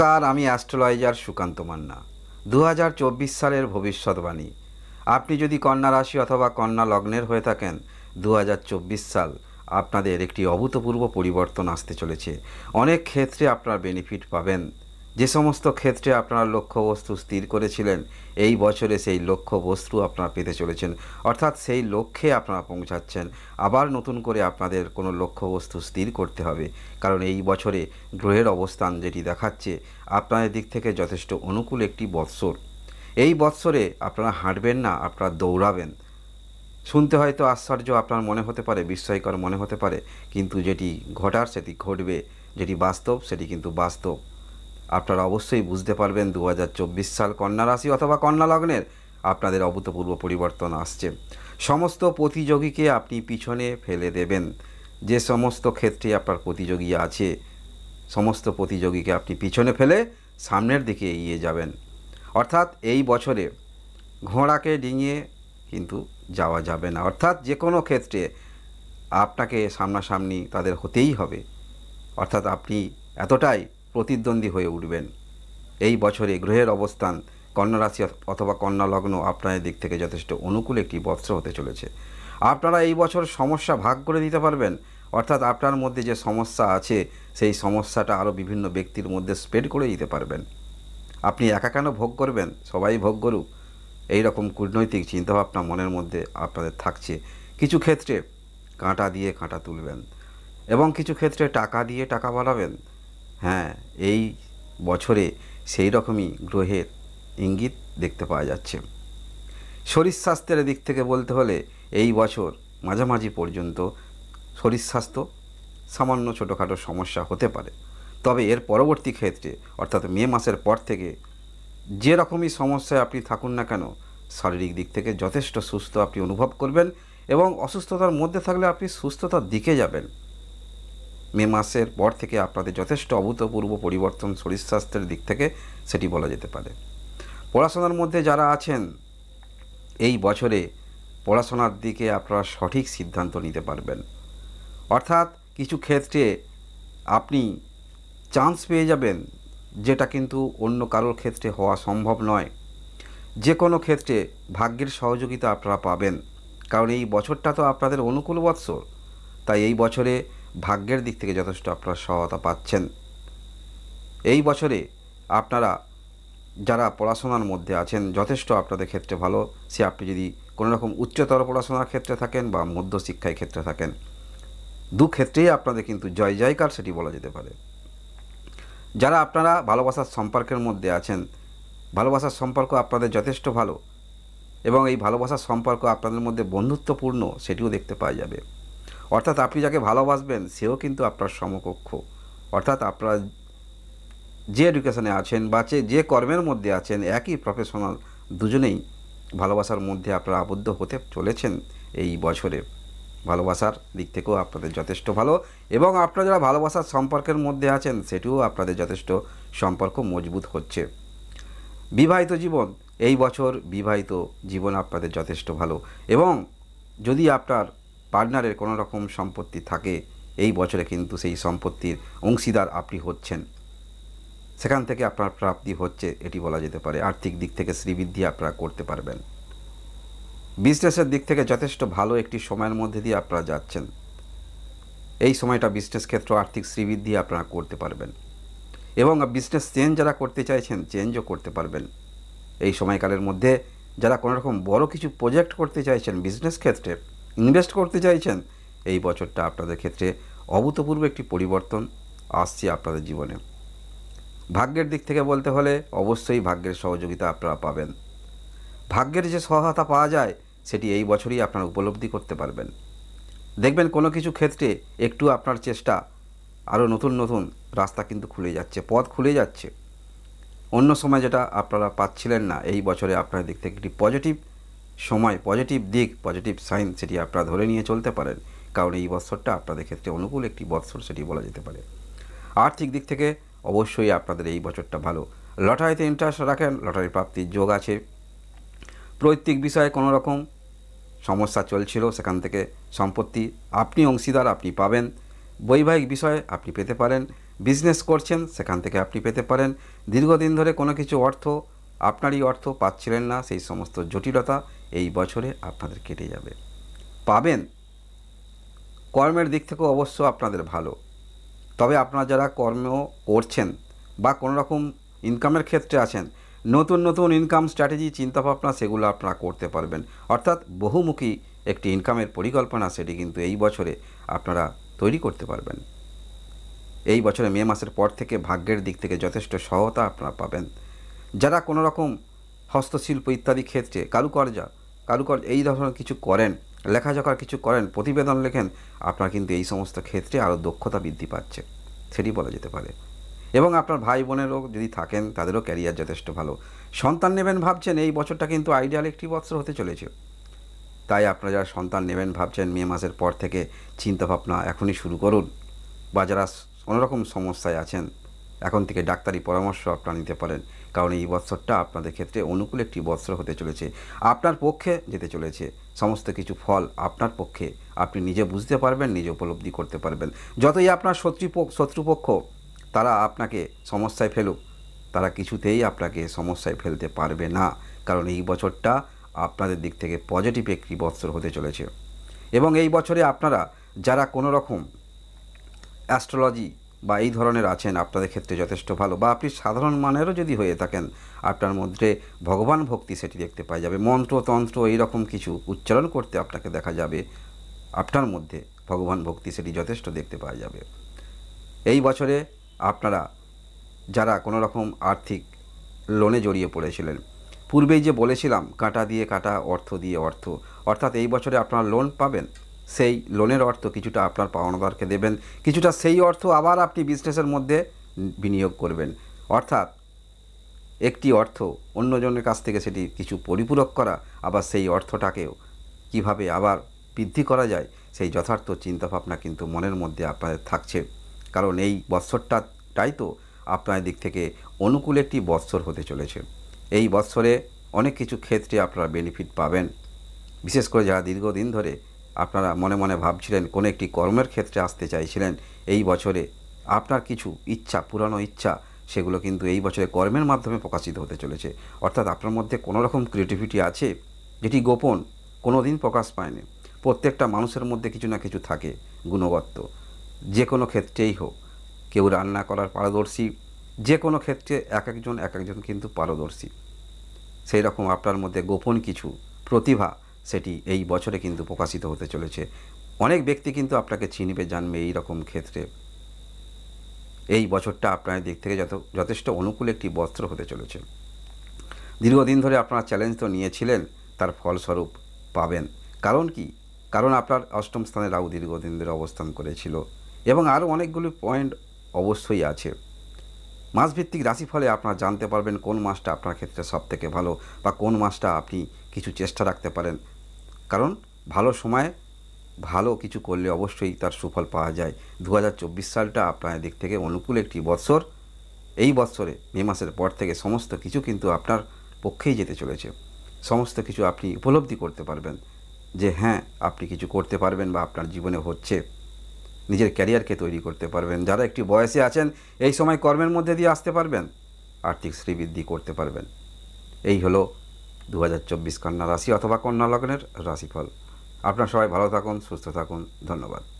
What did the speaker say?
নমস্কার আমি অ্যাস্ট্রোলজার সুকান্ত মান্না দু সালের ভবিষ্যৎবাণী আপনি যদি কন্যা রাশি অথবা কন্যা লগ্নের হয়ে থাকেন দু সাল আপনাদের একটি অভূতপূর্ব পরিবর্তন আসতে চলেছে অনেক ক্ষেত্রে আপনার বেনিফিট পাবেন যে সমস্ত ক্ষেত্রে আপনারা লক্ষ্যবস্তু স্থির করেছিলেন এই বছরে সেই লক্ষ্যবস্তু আপনারা পেতে চলেছেন অর্থাৎ সেই লক্ষ্যে আপনারা পৌঁছাচ্ছেন আবার নতুন করে আপনাদের কোনো লক্ষ্যবস্তু স্থির করতে হবে কারণ এই বছরে গ্রহের অবস্থান যেটি দেখাচ্ছে আপনাদের দিক থেকে যথেষ্ট অনুকূল একটি বৎসর এই বৎসরে আপনারা হাঁটবেন না আপনারা দৌড়াবেন শুনতে হয়তো আশ্চর্য আপনার মনে হতে পারে বিস্ময়কর মনে হতে পারে কিন্তু যেটি ঘটার সেটি ঘটবে যেটি বাস্তব সেটি কিন্তু বাস্তব আপনারা অবশ্যই বুঝতে পারবেন দু সাল কন্যা রাশি অথবা কন্যা লগ্নের আপনাদের অভূতপূর্ব পরিবর্তন আসছে সমস্ত প্রতিযোগীকে আপনি পিছনে ফেলে দেবেন যে সমস্ত ক্ষেত্রে আপনার প্রতিযোগী আছে সমস্ত প্রতিযোগীকে আপনি পিছনে ফেলে সামনের দিকে এগিয়ে যাবেন অর্থাৎ এই বছরে ঘোড়াকে ডিঙিয়ে কিন্তু যাওয়া যাবে না অর্থাৎ যে কোনো ক্ষেত্রে আপনাকে সামনাসামনি তাদের হতেই হবে অর্থাৎ আপনি এতটাই প্রতিদ্বন্দ্বী হয়ে উঠবেন এই বছরে গ্রহের অবস্থান কন্যা রাশি অথবা কন্যা লগ্ন আপনাদের দিক থেকে যথেষ্ট অনুকূল একটি বৎসর হতে চলেছে আপনারা এই বছর সমস্যা ভাগ করে দিতে পারবেন অর্থাৎ আপনার মধ্যে যে সমস্যা আছে সেই সমস্যাটা আরও বিভিন্ন ব্যক্তির মধ্যে স্প্রেড করে দিতে পারবেন আপনি একা কেন ভোগ করবেন সবাই ভোগ করুক এই রকম কূটনৈতিক চিন্তাভাবনা মনের মধ্যে আপনাদের থাকছে কিছু ক্ষেত্রে কাঁটা দিয়ে কাঁটা তুলবেন এবং কিছু ক্ষেত্রে টাকা দিয়ে টাকা বাড়াবেন হ্যাঁ এই বছরে সেই রকমই গ্রহের ইঙ্গিত দেখতে পাওয়া যাচ্ছে শরীরস্বাস্থ্যের দিক থেকে বলতে হলে এই বছর মাঝামাঝি পর্যন্ত শরীর স্বাস্থ্য সামান্য ছোটোখাটো সমস্যা হতে পারে তবে এর পরবর্তী ক্ষেত্রে অর্থাৎ মে মাসের পর থেকে যে রকমই সমস্যায় আপনি থাকুন না কেন শারীরিক দিক থেকে যথেষ্ট সুস্থ আপনি অনুভব করবেন এবং অসুস্থতার মধ্যে থাকলে আপনি সুস্থতার দিকে যাবেন মে মাসের পর থেকে আপনাদের যথেষ্ট অভূতপূর্ব পরিবর্তন শরীর স্বাস্থ্যের দিক থেকে সেটি বলা যেতে পারে পড়াশোনার মধ্যে যারা আছেন এই বছরে পড়াশোনার দিকে আপনারা সঠিক সিদ্ধান্ত নিতে পারবেন অর্থাৎ কিছু ক্ষেত্রে আপনি চান্স পেয়ে যাবেন যেটা কিন্তু অন্য কারোর ক্ষেত্রে হওয়া সম্ভব নয় যে কোনো ক্ষেত্রে ভাগ্যের সহযোগিতা আপনারা পাবেন কারণ এই বছরটা তো আপনাদের অনুকূল বৎসর তাই এই বছরে ভাগ্যের দিক থেকে যথেষ্ট আপনারা সহায়তা পাচ্ছেন এই বছরে আপনারা যারা পড়াশোনার মধ্যে আছেন যথেষ্ট আপনাদের ক্ষেত্রে ভালো সে আপনি যদি কোনো রকম উচ্চতর পড়াশোনার ক্ষেত্রে থাকেন বা মধ্য শিক্ষায় ক্ষেত্রে থাকেন দু ক্ষেত্রেই আপনাদের কিন্তু জয় জয়কার সেটি বলা যেতে পারে যারা আপনারা ভালোবাসার সম্পর্কের মধ্যে আছেন ভালোবাসার সম্পর্ক আপনাদের যথেষ্ট ভালো এবং এই ভালোবাসার সম্পর্ক আপনাদের মধ্যে বন্ধুত্বপূর্ণ সেটিও দেখতে পাওয়া যাবে অর্থাৎ আপনি যাকে ভালোবাসবেন সেও কিন্তু আপনার সমকক্ষ অর্থাৎ আপনার যে এডুকেশনে আছেন বা যে কর্মের মধ্যে আছেন একই প্রফেশনাল দুজনেই ভালোবাসার মধ্যে আপনারা আবদ্ধ হতে চলেছেন এই বছরে ভালোবাসার দিক থেকেও আপনাদের যথেষ্ট ভালো এবং আপনারা যারা ভালোবাসার সম্পর্কের মধ্যে আছেন সেটিও আপনাদের যথেষ্ট সম্পর্ক মজবুত হচ্ছে বিবাহিত জীবন এই বছর বিবাহিত জীবন আপনাদের যথেষ্ট ভালো এবং যদি আপনার পার্টনারের কোনো রকম সম্পত্তি থাকে এই বছরে কিন্তু সেই সম্পত্তির অংশীদার আপনি হচ্ছেন সেখান থেকে আপনার প্রাপ্তি হচ্ছে এটি বলা যেতে পারে আর্থিক দিক থেকে শ্রীবৃদ্ধি আপনারা করতে পারবেন বিজনেসের দিক থেকে যথেষ্ট ভালো একটি সময়ের মধ্যে দিয়ে আপনারা যাচ্ছেন এই সময়টা বিজনেস ক্ষেত্র আর্থিক শ্রীবৃদ্ধি আপনারা করতে পারবেন এবং বিজনেস চেঞ্জ যারা করতে চাইছেন চেঞ্জও করতে পারবেন এই সময়কালের মধ্যে যারা কোনোরকম বড় কিছু প্রজেক্ট করতে চাইছেন বিজনেস ক্ষেত্রে ইনভেস্ট করতে চাইছেন এই বছরটা আপনাদের ক্ষেত্রে অভূতপূর্ব একটি পরিবর্তন আসছে আপনাদের জীবনে ভাগ্যের দিক থেকে বলতে হলে অবশ্যই ভাগ্যের সহযোগিতা আপনারা পাবেন ভাগ্যের যে সহায়তা পাওয়া যায় সেটি এই বছরই আপনারা উপলব্ধি করতে পারবেন দেখবেন কোনো কিছু ক্ষেত্রে একটু আপনার চেষ্টা আরও নতুন নতুন রাস্তা কিন্তু খুলে যাচ্ছে পথ খুলে যাচ্ছে অন্য সময় যেটা আপনারা পাচ্ছিলেন না এই বছরে আপনার দিক থেকে একটি পজিটিভ সময় পজিটিভ দিক পজিটিভ সাইন সেটি আপনারা ধরে নিয়ে চলতে পারেন কারণ এই বৎসরটা আপনাদের ক্ষেত্রে অনুকূল একটি বৎসর সেটি বলা যেতে পারে আর্থিক দিক থেকে অবশ্যই আপনাদের এই বছরটা ভালো লটারিতে ইন্টারেস্ট রাখেন লটারি প্রাপ্তির যোগ আছে পৈতৃক বিষয়ে কোনো রকম সমস্যা চলছিল সেখান থেকে সম্পত্তি আপনি অংশীদার আপনি পাবেন বৈবাহিক বিষয়ে আপনি পেতে পারেন বিজনেস করছেন সেখান থেকে আপনি পেতে পারেন দীর্ঘদিন ধরে কোনো কিছু অর্থ আপনারই অর্থ পাচ্ছিলেন না সেই সমস্ত জটিলতা এই বছরে আপনাদের কেটে যাবে পাবেন কর্মের দিক থেকেও অবশ্য আপনাদের ভালো তবে আপনারা যারা কর্ম করছেন বা কোনো রকম ইনকামের ক্ষেত্রে আছেন নতুন নতুন ইনকাম স্ট্র্যাটেজি চিন্তাভাবনা সেগুলো আপনারা করতে পারবেন অর্থাৎ বহুমুখী একটি ইনকামের পরিকল্পনা সেটি কিন্তু এই বছরে আপনারা তৈরি করতে পারবেন এই বছরে মে মাসের পর থেকে ভাগ্যের দিক থেকে যথেষ্ট সহায়তা আপনারা পাবেন যারা কোনো রকম হস্তশিল্প ইত্যাদি ক্ষেত্রে কারুকর্যা কারুকর এই ধরনের কিছু করেন লেখাজোখার কিছু করেন প্রতিবেদন লেখেন আপনার কিন্তু এই সমস্ত ক্ষেত্রে আরও দক্ষতা বৃদ্ধি পাচ্ছে সেটি বলা যেতে পারে এবং আপনার ভাই বোনেরও যদি থাকেন তাদেরও ক্যারিয়ার যথেষ্ট ভালো সন্তান নেবেন ভাবছেন এই বছরটা কিন্তু আইডিয়াল একটি বছর হতে চলেছে তাই আপনারা যারা সন্তান নেবেন ভাবছেন মে মাসের পর থেকে চিন্তাভাবনা এখনই শুরু করুন বা যারা অন্যরকম সমস্যায় আছেন এখন থেকে ডাক্তারি পরামর্শ আপনারা নিতে পারেন কারণ এই বৎসরটা আপনাদের ক্ষেত্রে অনুকূল একটি বৎসর হতে চলেছে আপনার পক্ষে যেতে চলেছে সমস্ত কিছু ফল আপনার পক্ষে আপনি নিজে বুঝতে পারবেন নিজে উপলব্ধি করতে পারবেন যতই আপনার শত্রু শত্রুপক্ষ তারা আপনাকে সমস্যায় ফেলুক তারা কিছুতেই আপনাকে সমস্যায় ফেলতে পারবে না কারণ এই বছরটা আপনাদের দিক থেকে পজিটিভ একটি বছর হতে চলেছে এবং এই বছরে আপনারা যারা কোনো রকম অ্যাস্ট্রোলজি বা এই ধরনের আছেন আপনাদের ক্ষেত্রে যথেষ্ট ভালো বা আপনি সাধারণ মানেরও যদি হয়ে থাকেন আপনার মধ্যে ভগবান ভক্তি সেটি দেখতে পাওয়া যাবে মন্ত্র তন্ত্র এইরকম কিছু উচ্চারণ করতে আপনাকে দেখা যাবে আপনার মধ্যে ভগবান ভক্তি সেটি যথেষ্ট দেখতে পাওয়া যাবে এই বছরে আপনারা যারা কোনো রকম আর্থিক লোনে জড়িয়ে পড়েছিলেন পূর্বেই যে বলেছিলাম কাটা দিয়ে কাটা অর্থ দিয়ে অর্থ অর্থাৎ এই বছরে আপনারা লোন পাবেন সেই লোনের অর্থ কিছুটা আপনার পাওনাদারকে দেবেন কিছুটা সেই অর্থ আবার আপনি বিজনেসের মধ্যে বিনিয়োগ করবেন অর্থাৎ একটি অর্থ অন্যজনের কাছ থেকে সেটি কিছু পরিপূরক করা আবার সেই অর্থটাকেও কিভাবে আবার বৃদ্ধি করা যায় সেই যথার্থ চিন্তাভাবনা কিন্তু মনের মধ্যে আপনাদের থাকছে কারণ এই বৎসরটাটাই তো আপনার দিক থেকে অনুকূল একটি বৎসর হতে চলেছে এই বৎসরে অনেক কিছু ক্ষেত্রে আপনারা বেনিফিট পাবেন বিশেষ করে যারা দীর্ঘদিন ধরে আপনারা মনে মনে ভাবছিলেন কোনো একটি কর্মের ক্ষেত্রে আসতে চাইছিলেন এই বছরে আপনার কিছু ইচ্ছা পুরানো ইচ্ছা সেগুলো কিন্তু এই বছরে কর্মের মাধ্যমে প্রকাশিত হতে চলেছে অর্থাৎ আপনার মধ্যে কোনো রকম ক্রিয়েটিভিটি আছে যেটি গোপন কোনো দিন প্রকাশ পায়নি প্রত্যেকটা মানুষের মধ্যে কিছু না কিছু থাকে গুণগত যে কোনো ক্ষেত্রেই হোক কেউ রান্না করার পারদর্শী যে কোনো ক্ষেত্রে এক একজন এক একজন কিন্তু পারদর্শী সেই রকম আপনার মধ্যে গোপন কিছু প্রতিভা সেটি এই বছরে কিন্তু প্রকাশিত হতে চলেছে অনেক ব্যক্তি কিন্তু আপনাকে চিনবে জানবে এই রকম ক্ষেত্রে এই বছরটা আপনার দিক থেকে যত যথেষ্ট অনুকূল একটি বস্ত্র হতে চলেছে দীর্ঘদিন ধরে আপনারা চ্যালেঞ্জ তো নিয়েছিলেন তার ফলস্বরূপ পাবেন কারণ কি কারণ আপনার অষ্টম স্থানে রাহু দীর্ঘদিন ধরে অবস্থান করেছিল এবং আরও অনেকগুলি পয়েন্ট অবশ্যই আছে মাসভিত্তিক রাশিফলে আপনারা জানতে পারবেন কোন মাসটা আপনার ক্ষেত্রে সবথেকে ভালো বা কোন মাসটা আপনি কিছু চেষ্টা রাখতে পারেন কারণ ভালো সময়ে ভালো কিছু করলে অবশ্যই তার সুফল পাওয়া যায় দু সালটা আপনার দিক থেকে অনুকূল একটি বৎসর এই বৎসরে মে মাসের পর থেকে সমস্ত কিছু কিন্তু আপনার পক্ষেই যেতে চলেছে সমস্ত কিছু আপনি উপলব্ধি করতে পারবেন যে হ্যাঁ আপনি কিছু করতে পারবেন বা আপনার জীবনে হচ্ছে নিজের ক্যারিয়ারকে তৈরি করতে পারবেন যারা একটি বয়সে আছেন এই সময় কর্মের মধ্যে দিয়ে আসতে পারবেন আর্থিক শ্রীবৃদ্ধি করতে পারবেন এই হলো দু চব্বিশ কন্যা রাশি অথবা কন্যা লগ্নের রাশিফল আপনারা সবাই ভালো থাকুন সুস্থ থাকুন ধন্যবাদ